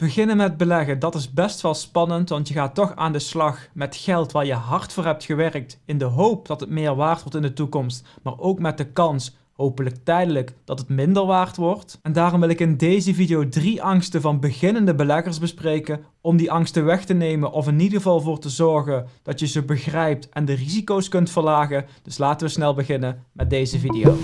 Beginnen met beleggen, dat is best wel spannend, want je gaat toch aan de slag met geld waar je hard voor hebt gewerkt in de hoop dat het meer waard wordt in de toekomst, maar ook met de kans, hopelijk tijdelijk, dat het minder waard wordt. En daarom wil ik in deze video drie angsten van beginnende beleggers bespreken om die angsten weg te nemen of in ieder geval voor te zorgen dat je ze begrijpt en de risico's kunt verlagen. Dus laten we snel beginnen met deze video.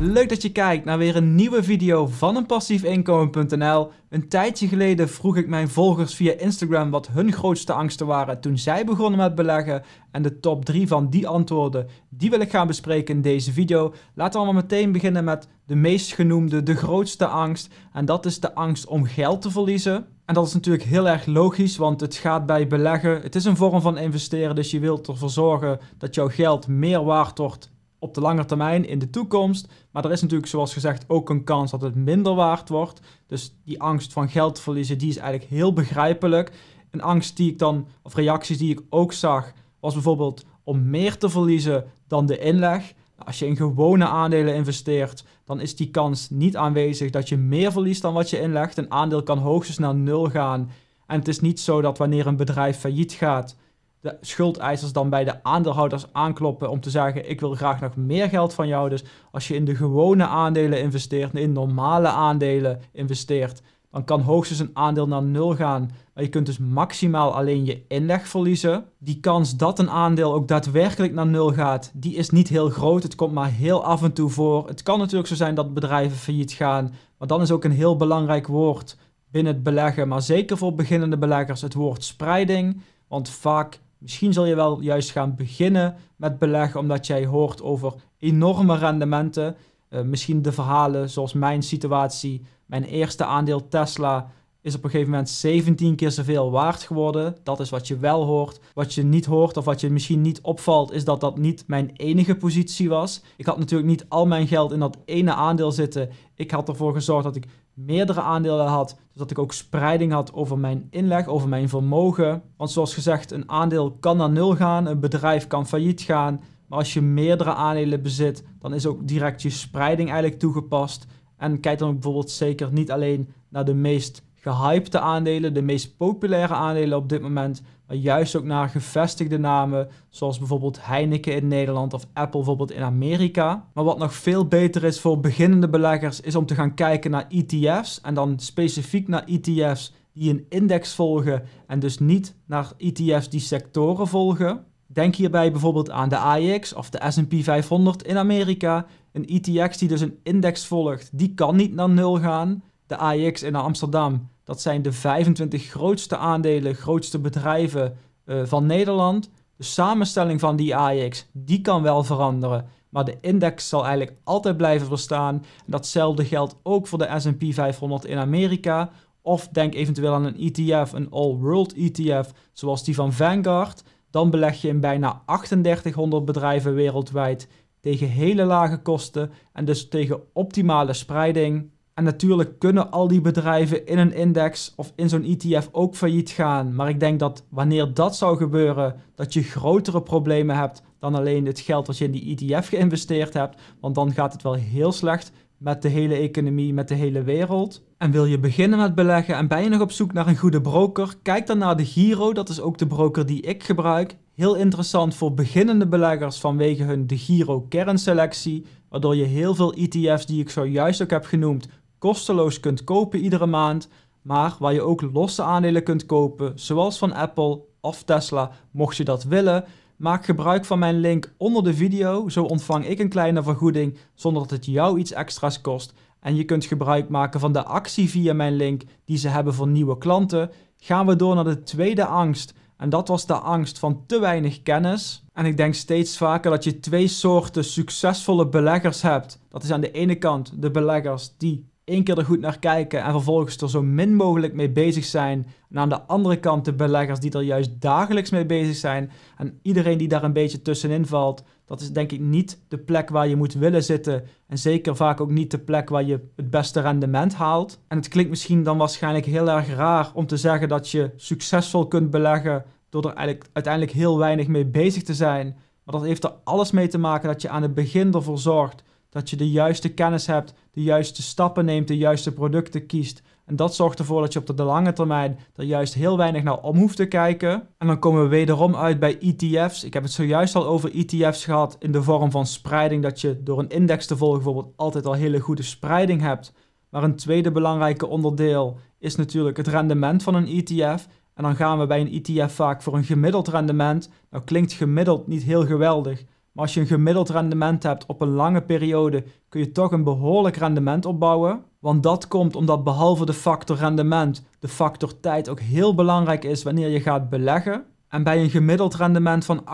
Leuk dat je kijkt naar weer een nieuwe video van een passiefinkomen.nl. Een tijdje geleden vroeg ik mijn volgers via Instagram wat hun grootste angsten waren toen zij begonnen met beleggen. En de top 3 van die antwoorden, die wil ik gaan bespreken in deze video. Laten we maar meteen beginnen met de meest genoemde, de grootste angst. En dat is de angst om geld te verliezen. En dat is natuurlijk heel erg logisch, want het gaat bij beleggen. Het is een vorm van investeren, dus je wilt ervoor zorgen dat jouw geld meer waard wordt op de lange termijn in de toekomst. Maar er is natuurlijk, zoals gezegd, ook een kans dat het minder waard wordt. Dus die angst van geld verliezen, die is eigenlijk heel begrijpelijk. Een angst die ik dan, of reacties die ik ook zag, was bijvoorbeeld om meer te verliezen dan de inleg. Als je in gewone aandelen investeert, dan is die kans niet aanwezig dat je meer verliest dan wat je inlegt. Een aandeel kan hoogstens naar nul gaan. En het is niet zo dat wanneer een bedrijf failliet gaat, de schuldeisers dan bij de aandeelhouders aankloppen om te zeggen: Ik wil graag nog meer geld van jou. Dus als je in de gewone aandelen investeert, in normale aandelen investeert, dan kan hoogstens een aandeel naar nul gaan. Maar je kunt dus maximaal alleen je inleg verliezen. Die kans dat een aandeel ook daadwerkelijk naar nul gaat, die is niet heel groot. Het komt maar heel af en toe voor. Het kan natuurlijk zo zijn dat bedrijven failliet gaan. Maar dan is ook een heel belangrijk woord binnen het beleggen, maar zeker voor beginnende beleggers, het woord spreiding. Want vaak Misschien zul je wel juist gaan beginnen met beleggen omdat jij hoort over enorme rendementen. Eh, misschien de verhalen zoals mijn situatie. Mijn eerste aandeel Tesla is op een gegeven moment 17 keer zoveel waard geworden. Dat is wat je wel hoort. Wat je niet hoort of wat je misschien niet opvalt, is dat dat niet mijn enige positie was. Ik had natuurlijk niet al mijn geld in dat ene aandeel zitten. Ik had ervoor gezorgd dat ik meerdere aandelen had. Dus dat ik ook spreiding had over mijn inleg, over mijn vermogen. Want zoals gezegd, een aandeel kan naar nul gaan, een bedrijf kan failliet gaan. Maar als je meerdere aandelen bezit, dan is ook direct je spreiding eigenlijk toegepast. En kijk dan bijvoorbeeld zeker niet alleen naar de meest gehypte aandelen, de meest populaire aandelen op dit moment, juist ook naar gevestigde namen, zoals bijvoorbeeld Heineken in Nederland of Apple bijvoorbeeld in Amerika. Maar wat nog veel beter is voor beginnende beleggers, is om te gaan kijken naar ETF's en dan specifiek naar ETF's die een index volgen en dus niet naar ETF's die sectoren volgen. Denk hierbij bijvoorbeeld aan de AEX of de S&P 500 in Amerika. Een ETF die dus een index volgt, die kan niet naar nul gaan. De AEX in Amsterdam dat zijn de 25 grootste aandelen, grootste bedrijven eh, van Nederland. De samenstelling van die AX die kan wel veranderen. Maar de index zal eigenlijk altijd blijven bestaan. datzelfde geldt ook voor de S&P 500 in Amerika. Of denk eventueel aan een ETF, een All World ETF, zoals die van Vanguard. Dan beleg je in bijna 3800 bedrijven wereldwijd tegen hele lage kosten en dus tegen optimale spreiding. En natuurlijk kunnen al die bedrijven in een index of in zo'n ETF ook failliet gaan. Maar ik denk dat wanneer dat zou gebeuren, dat je grotere problemen hebt dan alleen het geld wat je in die ETF geïnvesteerd hebt. Want dan gaat het wel heel slecht met de hele economie, met de hele wereld. En wil je beginnen met beleggen en ben je nog op zoek naar een goede broker? Kijk dan naar de Giro, dat is ook de broker die ik gebruik. Heel interessant voor beginnende beleggers vanwege hun de Giro kernselectie, waardoor je heel veel ETF's die ik zojuist ook heb genoemd kosteloos kunt kopen iedere maand, maar waar je ook losse aandelen kunt kopen, zoals van Apple of Tesla, mocht je dat willen. Maak gebruik van mijn link onder de video, zo ontvang ik een kleine vergoeding zonder dat het jou iets extra's kost. En je kunt gebruik maken van de actie via mijn link die ze hebben voor nieuwe klanten. Gaan we door naar de tweede angst. En dat was de angst van te weinig kennis. En ik denk steeds vaker dat je twee soorten succesvolle beleggers hebt. Dat is aan de ene kant de beleggers die één keer er goed naar kijken en vervolgens er zo min mogelijk mee bezig zijn. En aan de andere kant de beleggers die er juist dagelijks mee bezig zijn. En iedereen die daar een beetje tussenin valt, dat is denk ik niet de plek waar je moet willen zitten. En zeker vaak ook niet de plek waar je het beste rendement haalt. En het klinkt misschien dan waarschijnlijk heel erg raar om te zeggen dat je succesvol kunt beleggen door er eigenlijk uiteindelijk heel weinig mee bezig te zijn. Maar dat heeft er alles mee te maken dat je aan het begin ervoor zorgt dat je de juiste kennis hebt, de juiste stappen neemt, de juiste producten kiest. En dat zorgt ervoor dat je op de lange termijn er juist heel weinig naar om hoeft te kijken. En dan komen we wederom uit bij ETF's. Ik heb het zojuist al over ETF's gehad in de vorm van spreiding. Dat je door een index te volgen bijvoorbeeld altijd al hele goede spreiding hebt. Maar een tweede belangrijke onderdeel is natuurlijk het rendement van een ETF. En dan gaan we bij een ETF vaak voor een gemiddeld rendement. Nou klinkt gemiddeld niet heel geweldig, maar als je een gemiddeld rendement hebt op een lange periode, kun je toch een behoorlijk rendement opbouwen. Want dat komt omdat behalve de factor rendement, de factor tijd ook heel belangrijk is wanneer je gaat beleggen. En bij een gemiddeld rendement van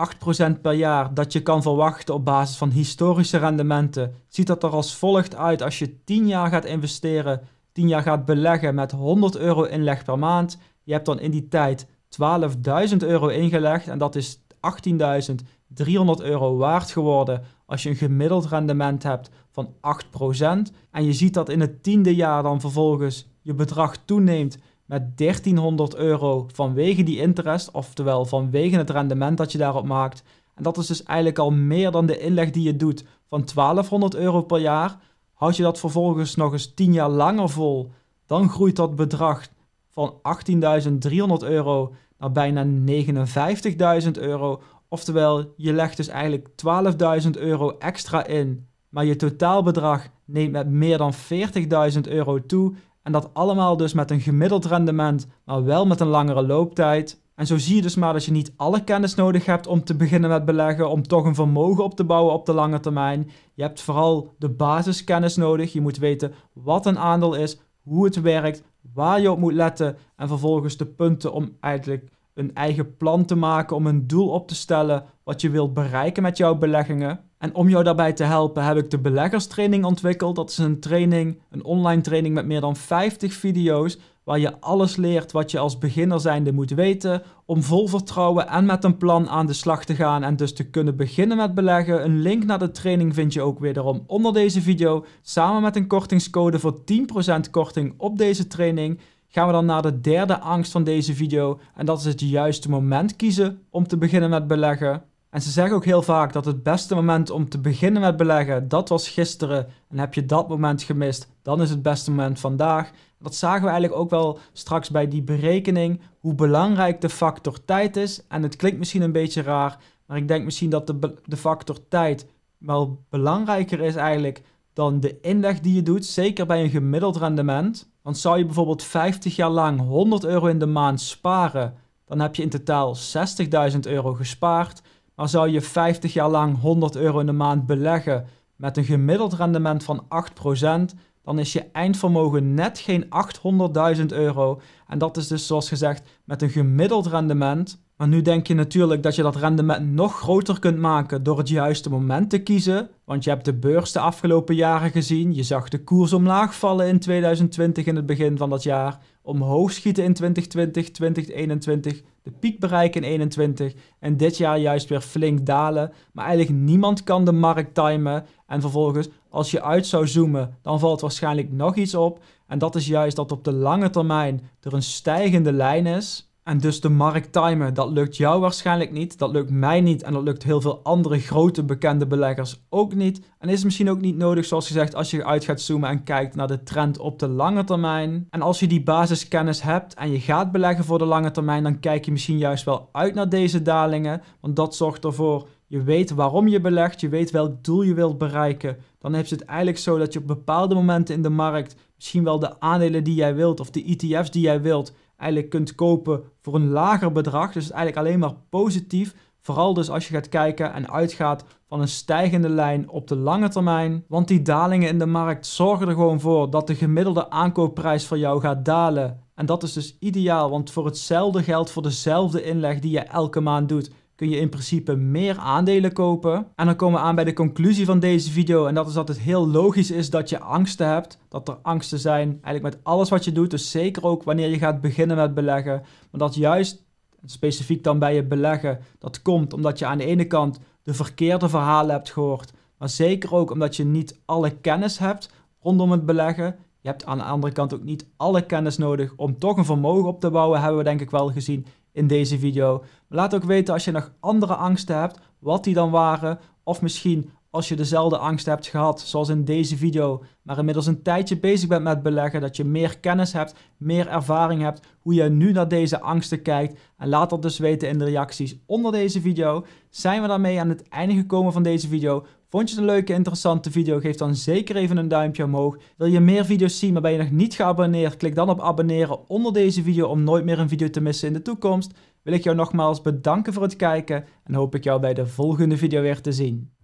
8% per jaar dat je kan verwachten op basis van historische rendementen, ziet dat er als volgt uit als je 10 jaar gaat investeren, 10 jaar gaat beleggen met 100 euro inleg per maand. Je hebt dan in die tijd 12.000 euro ingelegd en dat is 18.000 300 euro waard geworden als je een gemiddeld rendement hebt van 8%. En je ziet dat in het tiende jaar dan vervolgens je bedrag toeneemt met 1300 euro vanwege die interest, oftewel vanwege het rendement dat je daarop maakt. En dat is dus eigenlijk al meer dan de inleg die je doet van 1200 euro per jaar. Houd je dat vervolgens nog eens 10 jaar langer vol, dan groeit dat bedrag van 18.300 euro naar bijna 59.000 euro Oftewel, je legt dus eigenlijk 12.000 euro extra in, maar je totaalbedrag neemt met meer dan 40.000 euro toe. En dat allemaal dus met een gemiddeld rendement, maar wel met een langere looptijd. En zo zie je dus maar dat je niet alle kennis nodig hebt om te beginnen met beleggen, om toch een vermogen op te bouwen op de lange termijn. Je hebt vooral de basiskennis nodig. Je moet weten wat een aandeel is, hoe het werkt, waar je op moet letten en vervolgens de punten om eigenlijk een eigen plan te maken, om een doel op te stellen wat je wilt bereiken met jouw beleggingen. En om jou daarbij te helpen heb ik de beleggerstraining ontwikkeld. Dat is een training, een online training met meer dan 50 video's waar je alles leert wat je als beginner zijnde moet weten om vol vertrouwen en met een plan aan de slag te gaan en dus te kunnen beginnen met beleggen. Een link naar de training vind je ook wederom onder deze video samen met een kortingscode voor 10% korting op deze training gaan we dan naar de derde angst van deze video en dat is het juiste moment kiezen om te beginnen met beleggen. En ze zeggen ook heel vaak dat het beste moment om te beginnen met beleggen, dat was gisteren. En heb je dat moment gemist, dan is het beste moment vandaag. Dat zagen we eigenlijk ook wel straks bij die berekening, hoe belangrijk de factor tijd is. En het klinkt misschien een beetje raar, maar ik denk misschien dat de, de factor tijd wel belangrijker is eigenlijk dan de inleg die je doet, zeker bij een gemiddeld rendement. Want zou je bijvoorbeeld 50 jaar lang 100 euro in de maand sparen, dan heb je in totaal 60.000 euro gespaard. Maar zou je 50 jaar lang 100 euro in de maand beleggen met een gemiddeld rendement van 8%, dan is je eindvermogen net geen 800.000 euro. En dat is dus zoals gezegd met een gemiddeld rendement maar nu denk je natuurlijk dat je dat rendement nog groter kunt maken door het juiste moment te kiezen. Want je hebt de beurs de afgelopen jaren gezien. Je zag de koers omlaag vallen in 2020 in het begin van dat jaar. Omhoog schieten in 2020, 2021. De piek bereiken in 21. En dit jaar juist weer flink dalen. Maar eigenlijk niemand kan de markt timen. En vervolgens, als je uit zou zoomen, dan valt waarschijnlijk nog iets op. En dat is juist dat op de lange termijn er een stijgende lijn is. En dus de markt timen, dat lukt jou waarschijnlijk niet, dat lukt mij niet en dat lukt heel veel andere grote bekende beleggers ook niet. En is misschien ook niet nodig, zoals gezegd, als je uit gaat zoomen en kijkt naar de trend op de lange termijn. En als je die basiskennis hebt en je gaat beleggen voor de lange termijn, dan kijk je misschien juist wel uit naar deze dalingen, want dat zorgt ervoor je weet waarom je belegt, je weet welk doel je wilt bereiken, dan is het eigenlijk zo dat je op bepaalde momenten in de markt misschien wel de aandelen die jij wilt of de ETF's die jij wilt, eigenlijk kunt kopen voor een lager bedrag. Dus het is eigenlijk alleen maar positief. Vooral dus als je gaat kijken en uitgaat van een stijgende lijn op de lange termijn. Want die dalingen in de markt zorgen er gewoon voor dat de gemiddelde aankoopprijs voor jou gaat dalen. En dat is dus ideaal, want voor hetzelfde geld voor dezelfde inleg die je elke maand doet, kun je in principe meer aandelen kopen. En dan komen we aan bij de conclusie van deze video. En dat is dat het heel logisch is dat je angsten hebt. Dat er angsten zijn eigenlijk met alles wat je doet. Dus zeker ook wanneer je gaat beginnen met beleggen. Maar dat juist, specifiek dan bij je beleggen, dat komt omdat je aan de ene kant de verkeerde verhalen hebt gehoord. Maar zeker ook omdat je niet alle kennis hebt rondom het beleggen. Je hebt aan de andere kant ook niet alle kennis nodig om toch een vermogen op te bouwen, hebben we denk ik wel gezien in deze video. laat ook weten als je nog andere angsten hebt, wat die dan waren. Of misschien als je dezelfde angst hebt gehad, zoals in deze video, maar inmiddels een tijdje bezig bent met beleggen, dat je meer kennis hebt, meer ervaring hebt, hoe je nu naar deze angsten kijkt. En laat dat dus weten in de reacties onder deze video. Zijn we daarmee aan het einde gekomen van deze video. Vond je het een leuke, interessante video? Geef dan zeker even een duimpje omhoog. Wil je meer video's zien, maar ben je nog niet geabonneerd? Klik dan op abonneren onder deze video om nooit meer een video te missen in de toekomst. Wil ik jou nogmaals bedanken voor het kijken en hoop ik jou bij de volgende video weer te zien.